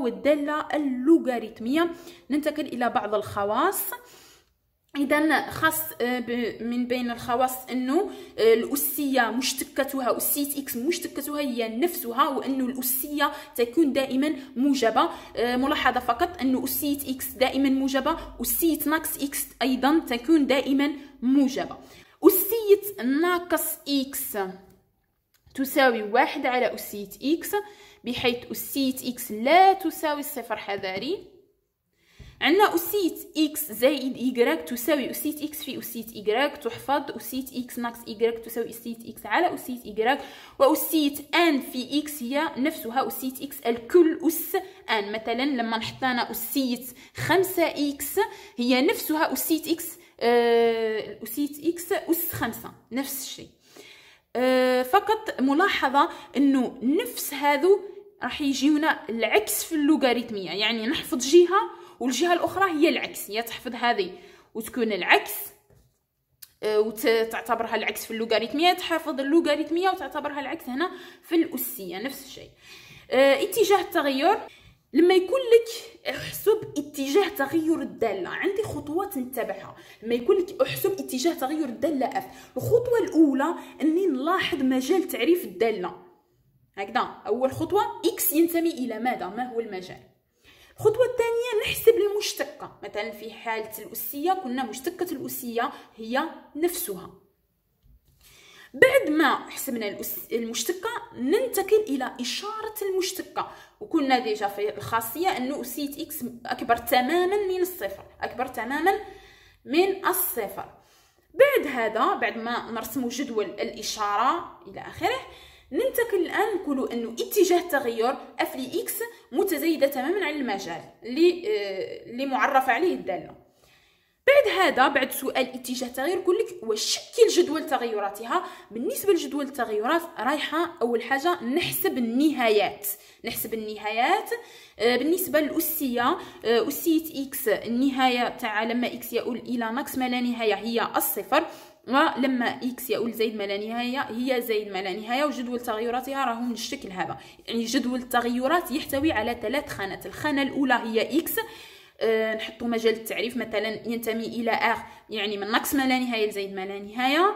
والدالة اللوغاريتمية ننتقل إلى بعض الخواص اذا خاص آه، من بين الخواص انه آه، الاسيه مشتكتها اسيه اكس مشتكتها هي نفسها وانه الاسيه تكون دائما موجبه آه، ملاحظه فقط انه اسيه اكس دائما موجبه اسيه ناقص اكس ايضا تكون دائما موجبه اسيه ناقص اكس تساوي واحد على اسيه اكس بحيث أسية إكس لا تساوي الصفر حذاري عندنا أسية إكس زائد إيكغيك تساوي أسية إكس في أسية إيكغيك تحفظ أسية إكس ناقص إيكغيك تساوي أسية إكس على أسية إيكغيك وأسيت أن في إكس هي نفسها أسية إكس الكل أس أن مثلا لما نحط أنا أسية خمسة إكس هي نفسها أسية إكس آه، أسية إكس أس خمسة نفس الشيء آه، فقط ملاحظة انه نفس هذو راح يجيونا العكس في اللوغاريتمية يعني نحفظ جهة والجهة الاخرى هي العكس هي تحفظ هذه وتكون العكس آه، وتعتبرها العكس في اللوغاريتمية تحفظ اللوغاريتمية وتعتبرها العكس هنا في الأسية نفس الشيء آه، اتجاه التغير لما يكون لك احسب اتجاه تغير الداله عندي خطوات نتبعها لما يكون لك احسب اتجاه تغير الداله اف الخطوه الاولى اني نلاحظ مجال تعريف الداله هكذا اول خطوه اكس ينتمي الى ماذا ما هو المجال الخطوه الثانيه نحسب المشتقه مثلا في حاله الاسيه قلنا مشتقه الاسيه هي نفسها بعد ما حسبنا المشتكة ننتقل إلى إشارة المشتكة وكنا ديجا في الخاصية أنه أسيت إكس أكبر تماما من الصفر أكبر تماما من الصفر بعد هذا بعد ما نرسم جدول الإشارة إلى آخره ننتقل الآن نقول أنه اتجاه تغير اف إكس متزايدة تماما على المجال اللي, اللي معرف عليه الدالة بعد هذا بعد سؤال اتجاه التغيير نقول لك واش شكل جدول تغيراتها بالنسبه لجدول التغيرات رايحه اول حاجه نحسب النهايات نحسب النهايات آه، بالنسبه للاسيه آه، اسيه اكس النهايه تاع لما اكس يؤول الى ماكس ما لا نهايه هي الصفر ولما اكس يؤول زائد ما لا نهايه هي زائد ما لا نهايه وجدول تغيراتها راهو من الشكل هذا يعني جدول التغيرات يحتوي على ثلاث خانات الخانه الاولى هي اكس آه، نحطوا مجال التعريف مثلا ينتمي الى اغ يعني من نقص ما لا نهايه لزائد ما لا نهايه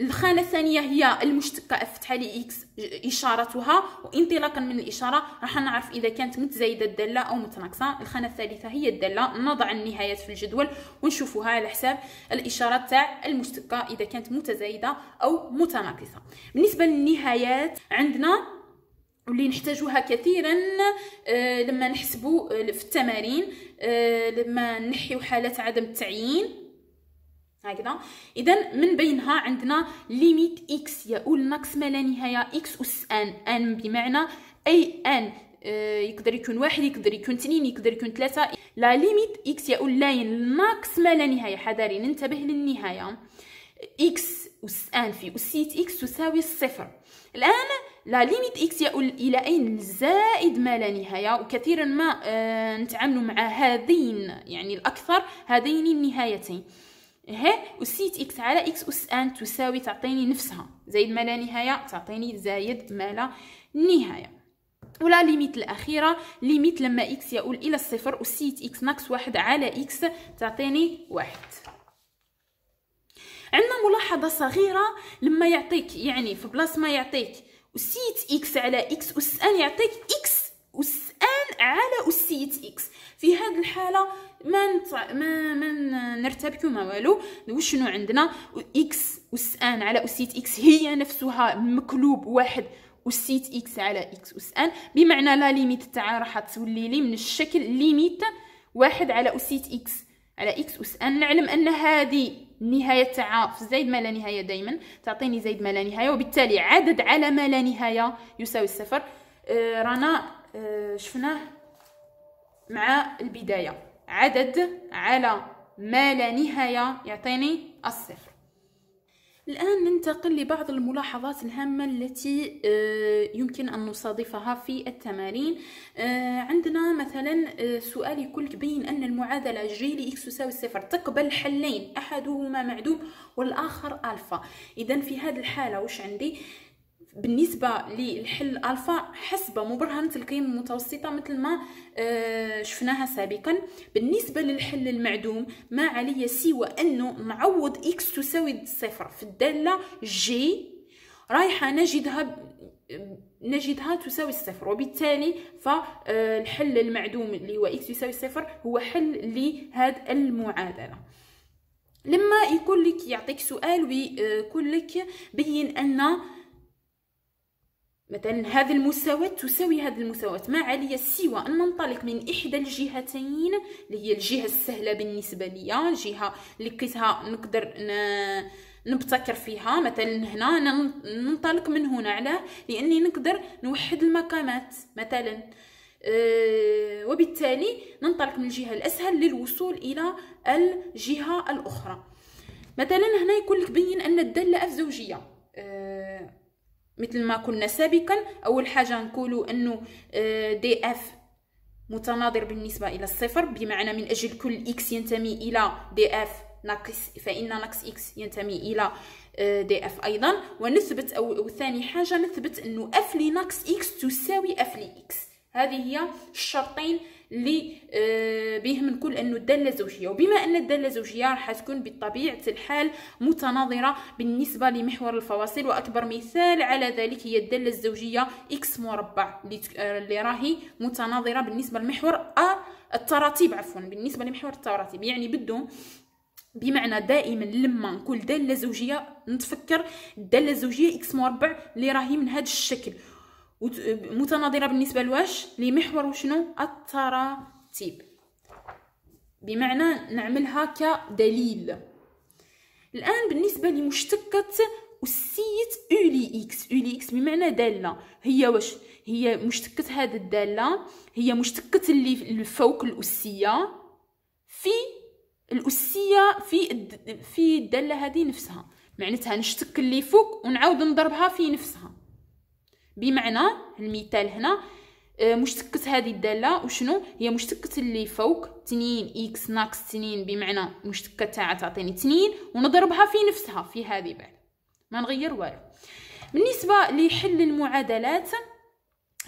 الخانه الثانيه هي المشتقه تحالي اكس اشارتها وانطلاقا من الاشاره راح نعرف اذا كانت متزايده الداله او متناقصه الخانه الثالثه هي الداله نضع النهايات في الجدول ونشوفوها على حساب الاشاره تاع المشتقه اذا كانت متزايده او متناقصه بالنسبه للنهايات عندنا واللي نحتاجوها كثيرا آه، لما نحسبوا آه، في التمارين آه، لما نحيو حالات عدم التعيين هكذا اذا من بينها عندنا ليميت اكس يؤول ناقص ما لا نهايه اكس اس ان ان بمعنى اي ان يقدر يكون واحد يقدر يكون اثنين يقدر يكون ثلاثة لا ليميت اكس يؤول لاين ناقص ما لا نهاية حذري ننتبه للنهاية اكس اس ان في اسيت اكس تساوي الصفر الان لا ليميت اكس يؤول الى اين زائد ما لا نهايه وكثيرا ما آه نتعاملوا مع هذين يعني الاكثر هذين النهايتين ها وسيت اكس على اكس اس ان تساوي تعطيني نفسها زائد ما لا نهايه تعطيني زائد ما لا نهايه ولا ليميت الاخيره ليميت لما اكس يؤول الى الصفر وسيت اكس ناقص واحد على اكس تعطيني واحد عندنا ملاحظه صغيره لما يعطيك يعني في بلاص ما يعطيك أسيت إكس على إكس أس أن يعطيك إكس أس أن على أسيت إكس في هذه الحالة ما نت... ما ما نرتبكو ما والو وشنو عندنا إكس أس أن على أسيت إكس هي نفسها مقلوب واحد أسيت إكس على إكس أس أن بمعنى لا ليميت تاعها راح تولي لي من الشكل ليميت واحد على أسيت إكس على إكس أس أن نعلم أن هذه النهايه تاع في زائد ما لا نهايه دائما تعطيني زائد ما لا نهايه وبالتالي عدد على ما لا نهايه يساوي الصفر آه رانا آه شفناه مع البدايه عدد على ما لا نهايه يعطيني الصفر الآن ننتقل لبعض الملاحظات الهامة التي آه، يمكن أن نصادفها في التمارين آه، عندنا مثلا آه، سؤال يقول بين أن المعادلة جي لإكس تساوي صفر تقبل حلين أحدهما معدوم والآخر ألفا إذا في هذه الحالة وش عندي بالنسبه للحل الالفا حسب مبرهنه القيم المتوسطه مثل ما آه، شفناها سابقا بالنسبه للحل المعدوم ما علي سوى انه معوض اكس تساوي صفر في الداله جي رايحه نجدها نجدها تساوي الصفر وبالتالي فالحل آه، المعدوم اللي هو اكس يساوي صفر هو حل لهذا المعادله لما يقول لك يعطيك سؤال ويقول لك بين ان مثلا هذا المساواة تساوي هذا المساواة ما علي سوى أن ننطلق من إحدى الجهتين اللي هي الجهة السهلة بالنسبة لي الجهة اللي لقيتها نقدر نبتكر فيها مثلا هنا ننطلق من هنا علاه لأني نقدر نوحد المقامات مثلا آه، وبالتالي ننطلق من الجهة الأسهل للوصول إلى الجهة الأخرى مثلا هنا يقول لك بين أن الدالة أف زوجية مثل ما كنا سابقا اول حاجه نقولوا انه دي آه، اف متناظر بالنسبه الى الصفر بمعنى من اجل كل اكس ينتمي الى دي اف ناقص فان ناقص اكس ينتمي الى دي آه، اف ايضا ونثبت او, أو ثاني حاجه نثبت انه اف لناقص اكس تساوي اف لاكس هذه هي الشرطين اللي آه، بهم نقول انه الداله الزوجيه وبما ان الداله الزوجيه راح تكون بطبيعه الحال متناظره بالنسبه لمحور الفواصل واكبر مثال على ذلك هي الداله الزوجيه اكس مربع اللي آه، راهي متناظره بالنسبه لمحور التراتيب عفوا بالنسبه لمحور التراتيب يعني بدو بمعنى دائما لما نقول داله زوجيه نتفكر الداله الزوجيه اكس مربع اللي راهي من هذا الشكل متناظرة بالنسبة لواش لمحور وشنو التراتيب بمعنى نعملها كدليل الآن بالنسبة لمشتقة أسية أولي إكس أولي إكس بمعنى دالة هي واش هي مشتقة هذا الدالة هي مشتقة اللي فوق الأسية في الأسية في في الدالة هذه نفسها معناتها نشتك اللي فوق ونعاود نضربها في نفسها بمعنى المثال هنا آه، مشتكس هذه الداله وشنو هي مشتكس اللي فوق تنين اكس ناقص تنين بمعنى مشتكة تاعها تعطيني تنين ونضربها في نفسها في هذه بعد ما نغير والو بالنسبه لحل المعادلات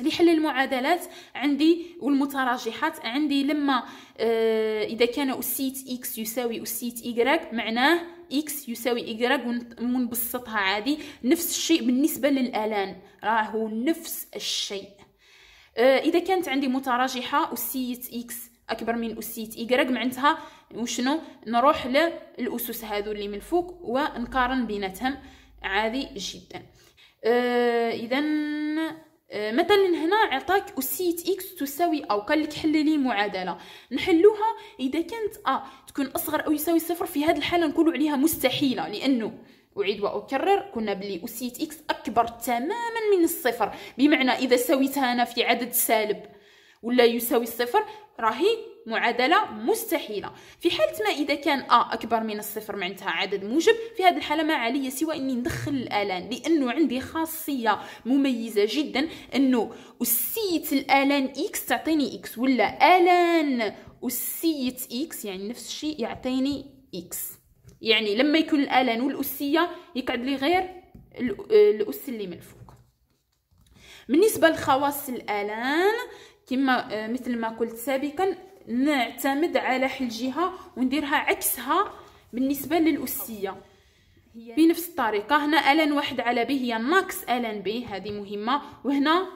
لحل المعادلات عندي والمتراجحات عندي لما آه، اذا كان اسيت اكس يساوي اسيت y معناه اكس يساوي اكراك ونبسطها عادي نفس الشيء بالنسبه للالان راهو نفس الشيء آه، اذا كانت عندي متراجحه اسيه اكس اكبر من اسيه اكراك معناتها وشنو نروح للاسس هذو اللي من الفوق ونقارن بيناتهم عادي جدا آه، اذا آه، مثلا هنا عطاك اسيت إكس تساوي أو قال لك حل لي معادلة نحلوها إذا كانت أ آه، تكون أصغر أو يساوي صفر في هذه الحالة نقولوا عليها مستحيلة لأنه أعيد وأكرر كنا بلي اسيت إكس أكبر تماما من الصفر بمعنى إذا سويتها أنا في عدد سالب ولا يساوي الصفر راهي معادله مستحيله في حاله ما اذا كان ا اكبر من الصفر معناتها عدد موجب في هذه الحاله ما علي سوى اني ندخل الالان لانه عندي خاصيه مميزه جدا انه اسيت الالان اكس تعطيني اكس ولا الان اسيت اكس يعني نفس الشيء يعطيني اكس يعني لما يكون الالان والاسيه يقعد لي غير الاس اللي من الفوق بالنسبه لخواص الالان كما آه، مثل ما قلت سابقا نعتمد على حل جهه ونديرها عكسها بالنسبه للاسيه بنفس الطريقه هنا الان واحد على ب هي ناقص الان ب هذه مهمه وهنا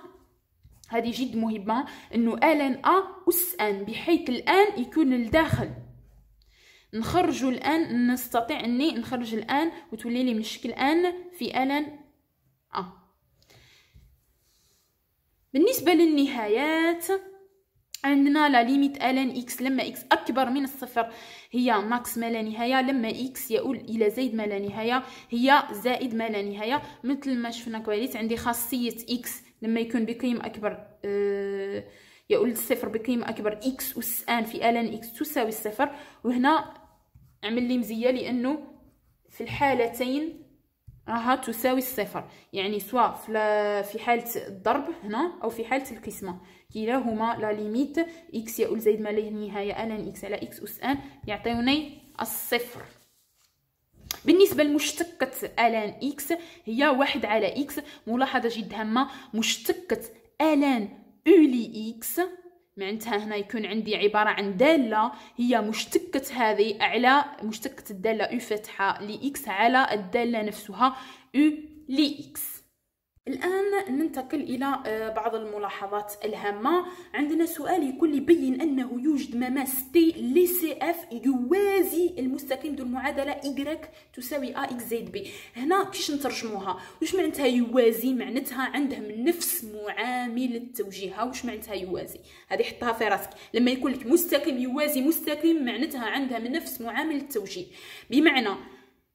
هذه جد مهمه انه الان ا اس ان بحيث الان يكون الداخل نخرج الان نستطيع اني نخرج الان وتولي لي من الشكل ان في الان ا بالنسبه للنهايات عندنا لا ليميت الان اكس لما اكس اكبر من الصفر هي ماكس ما لا نهايه لما اكس يؤول الى زائد ما لا نهايه هي زائد ما لا نهايه مثل ما شفنا كواليس عندي خاصيه اكس لما يكون بقيم اكبر أه يؤول الصفر بقيمه اكبر اكس اس ان في الان اكس تساوي الصفر وهنا عمل لي مزيه لانه في الحالتين راها تساوي الصفر يعني سواء في حاله الضرب هنا او في حاله القسمه كلاهما لا ليميت اكس يؤول زائد ما له نهايه الان اكس على اكس اس ان يعطيوني الصفر بالنسبة لمشتقة الان اكس هي واحد على اكس ملاحظة جد هامة مشتقة الان اولي اكس معناتها هنا يكون عندي عبارة عن دالة هي مشتكة هذه على مشتكة الدالة U فاتحة لإكس على الدالة نفسها U لإكس الآن ننتقل إلى آه، بعض الملاحظات الهامة عندنا سؤال يقول يبين أنه يوجد مماس لي سي اف يوازي المستقيم ذو المعادلة إيكغيك تساوي أ إكس زائد بي هنا كيش نترجموها واش معناتها يوازي معناتها عندهم نفس معامل التوجيه واش معناتها يوازي هذه حطها في راسك لما يقول لك مستقيم يوازي مستقيم معناتها عندهم نفس معامل التوجيه بمعنى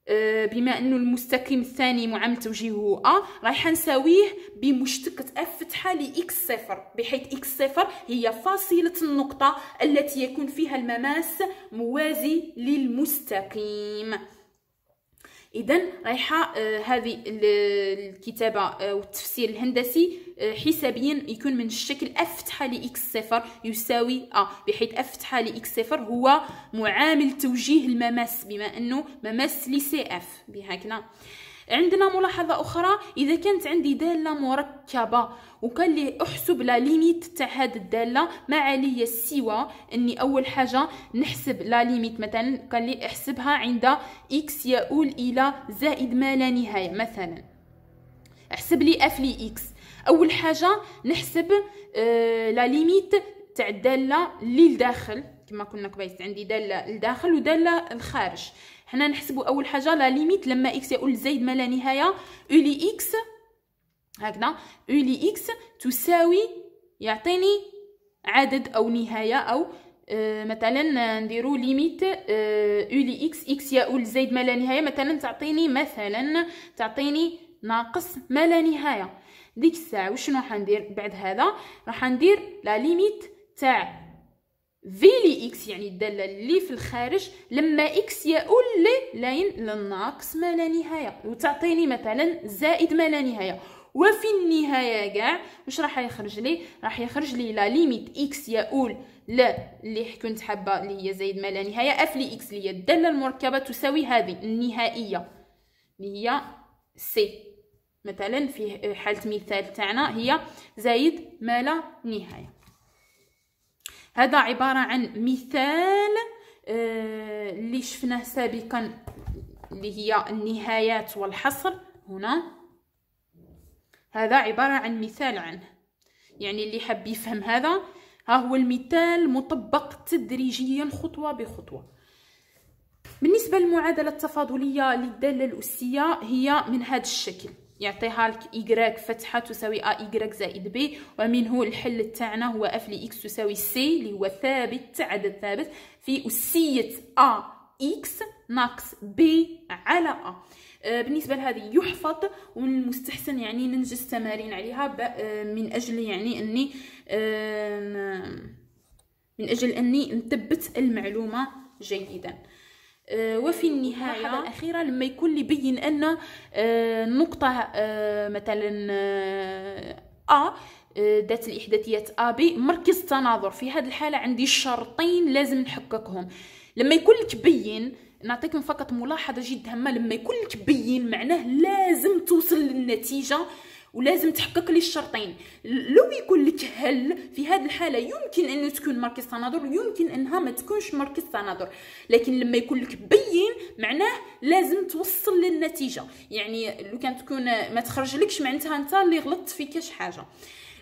آه، بما انه المستقيم الثاني معامل توجيهه ا رايحه نساويه بمشتقة اف فتحه لاكس صفر بحيث اكس صفر هي فاصله النقطه التي يكون فيها المماس موازي للمستقيم اذا رايحه آه، هذه الكتابه آه، والتفسير الهندسي آه، حسابيا يكون من الشكل اف تحالي اكس صفر يساوي ا بحيث اف تحالي اكس صفر هو معامل توجيه المماس بما انه مماس لسي اف بهكذا عندنا ملاحظه اخرى اذا كانت عندي داله مركبه وكان لي احسب لا ليميت تاع هاد الداله ما عليا سوى اني اول حاجه نحسب لا ليميت مثلا كان لي احسبها عند اكس يؤول الى زائد ما لا نهايه مثلا احسب لي اف لي اكس اول حاجه نحسب آه، لا ليميت تاع الداله للداخل لداخل كما كنا كبيت عندي داله لداخل وداله للخارج حنا نحسبوا اول حاجه لا ليميت لما اكس يؤول زيد ما لا نهايه يو لي اكس هكذا يو لي اكس تساوي يعطيني عدد او نهايه او آه، مثلا نديرو ليميت آه لي اكس اكس يؤول زيد ما لا نهايه مثلا تعطيني مثلا تعطيني ناقص ما لا نهايه ديك الساعه وشنو حندير بعد هذا راح ندير لا ليميت تاع في لي اكس يعني الداله اللي في الخارج لما اكس يؤول لين للناقص ما لا نهايه وتعطيني مثلا زائد ما لا نهايه وفي النهايه كاع واش راح يخرج لي راح يخرج لي لا ليميت اكس يؤول ل اللي كنت حابه اللي هي زائد ما لا نهايه اف لي اكس اللي هي الداله المركبه تساوي هذه النهائيه اللي هي سي مثلا في حاله مثال تاعنا هي زائد ما لا نهايه هذا عباره عن مثال آه، اللي شفناه سابقا اللي هي النهايات والحصر هنا هذا عباره عن مثال عنه يعني اللي حاب يفهم هذا ها هو المثال مطبق تدريجيا خطوه بخطوه بالنسبه للمعادله التفاضليه للداله الاسيه هي من هذا الشكل يعطيها لك إيكغيك فتحة تساوي أ إيكغيك زائد بي ومنه الحل تاعنا هو أف x تساوي سي اللي هو ثابت عدد ثابت في أسية أ x ناقص بي على أ أه، بالنسبه لهذه يحفظ ومن المستحسن يعني ننجز تمارين عليها أه، من اجل يعني اني أه، من اجل اني نثبت المعلومه جيدا آه، وفي النهاية الأخيرة لما يكون لي بين أن النقطة آه، آه، مثلا أ ذات الإحداثيات أ بي مركز تناظر في هذه الحالة عندي شرطين لازم نحققهم لما يكون لك بين نعطيكم فقط ملاحظة جد هامة لما يكون لك بين معناه لازم توصل للنتيجة ولازم تحقق لي الشرطين لو يكون لك هل في هذه الحاله يمكن ان تكون مركز التناظر يمكن انها ما تكونش ماركه التناظر لكن لما يكون لك بين معناه لازم توصل للنتيجه يعني لو كانت تكون ما لكش معناتها انت اللي غلطت في كاش حاجه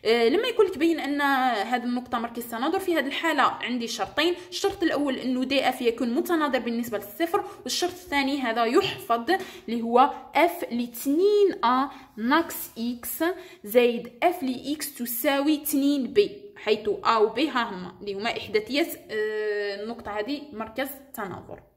آه، لما يكون لك بين ان هذه النقطه مركز تناظر في هذه الحاله عندي شرطين الشرط الاول انه دي اف يكون متناظر بالنسبه للصفر والشرط الثاني هذا يحفظ اللي هو اف لتنين ا ناقص اكس زائد اف لاكس تساوي 2 بي حيث ا و بي هما اللي هما احداثيات آه، النقطه هذه مركز تناظر